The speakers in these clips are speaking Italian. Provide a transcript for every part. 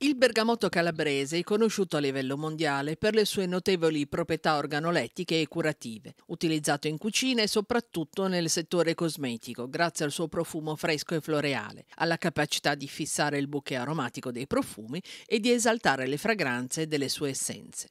Il bergamotto calabrese è conosciuto a livello mondiale per le sue notevoli proprietà organolettiche e curative, utilizzato in cucina e soprattutto nel settore cosmetico, grazie al suo profumo fresco e floreale, alla capacità di fissare il bouquet aromatico dei profumi e di esaltare le fragranze delle sue essenze.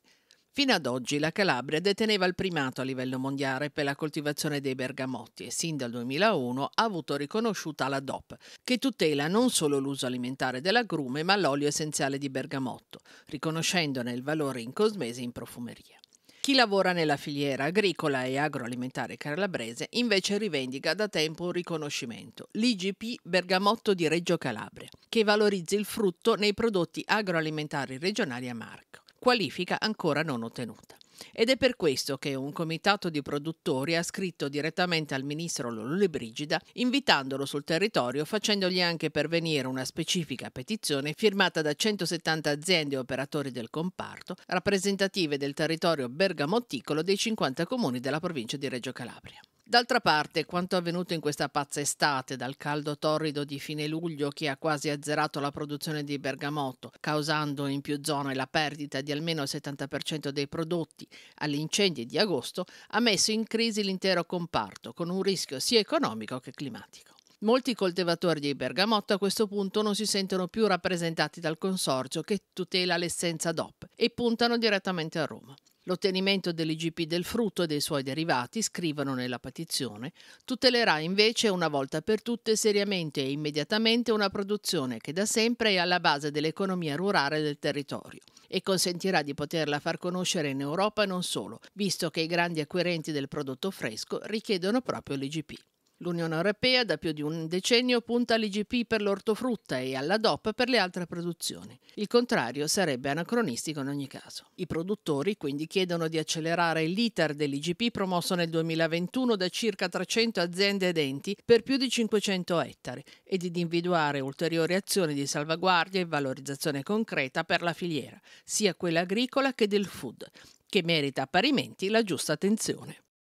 Fino ad oggi la Calabria deteneva il primato a livello mondiale per la coltivazione dei bergamotti e sin dal 2001 ha avuto riconosciuta la DOP, che tutela non solo l'uso alimentare dell'agrume ma l'olio essenziale di bergamotto, riconoscendone il valore in cosmesi e in profumeria. Chi lavora nella filiera agricola e agroalimentare calabrese invece rivendica da tempo un riconoscimento, l'IGP Bergamotto di Reggio Calabria, che valorizza il frutto nei prodotti agroalimentari regionali a marco qualifica ancora non ottenuta. Ed è per questo che un comitato di produttori ha scritto direttamente al ministro Lollobrigida invitandolo sul territorio facendogli anche pervenire una specifica petizione firmata da 170 aziende e operatori del comparto, rappresentative del territorio bergamoticolo dei 50 comuni della provincia di Reggio Calabria. D'altra parte, quanto avvenuto in questa pazza estate, dal caldo torrido di fine luglio che ha quasi azzerato la produzione di bergamotto, causando in più zone la perdita di almeno il 70% dei prodotti, agli incendi di agosto, ha messo in crisi l'intero comparto, con un rischio sia economico che climatico. Molti coltivatori di bergamotto a questo punto non si sentono più rappresentati dal consorzio che tutela l'essenza DOP e puntano direttamente a Roma. L'ottenimento dell'IGP del frutto e dei suoi derivati, scrivono nella petizione, tutelerà invece una volta per tutte seriamente e immediatamente una produzione che da sempre è alla base dell'economia rurale del territorio e consentirà di poterla far conoscere in Europa e non solo, visto che i grandi acquirenti del prodotto fresco richiedono proprio l'IGP. L'Unione Europea da più di un decennio punta all'IGP per l'ortofrutta e alla DOP per le altre produzioni. Il contrario sarebbe anacronistico in ogni caso. I produttori quindi chiedono di accelerare l'iter dell'IGP promosso nel 2021 da circa 300 aziende ed enti per più di 500 ettari e di individuare ulteriori azioni di salvaguardia e valorizzazione concreta per la filiera, sia quella agricola che del food, che merita parimenti la giusta attenzione.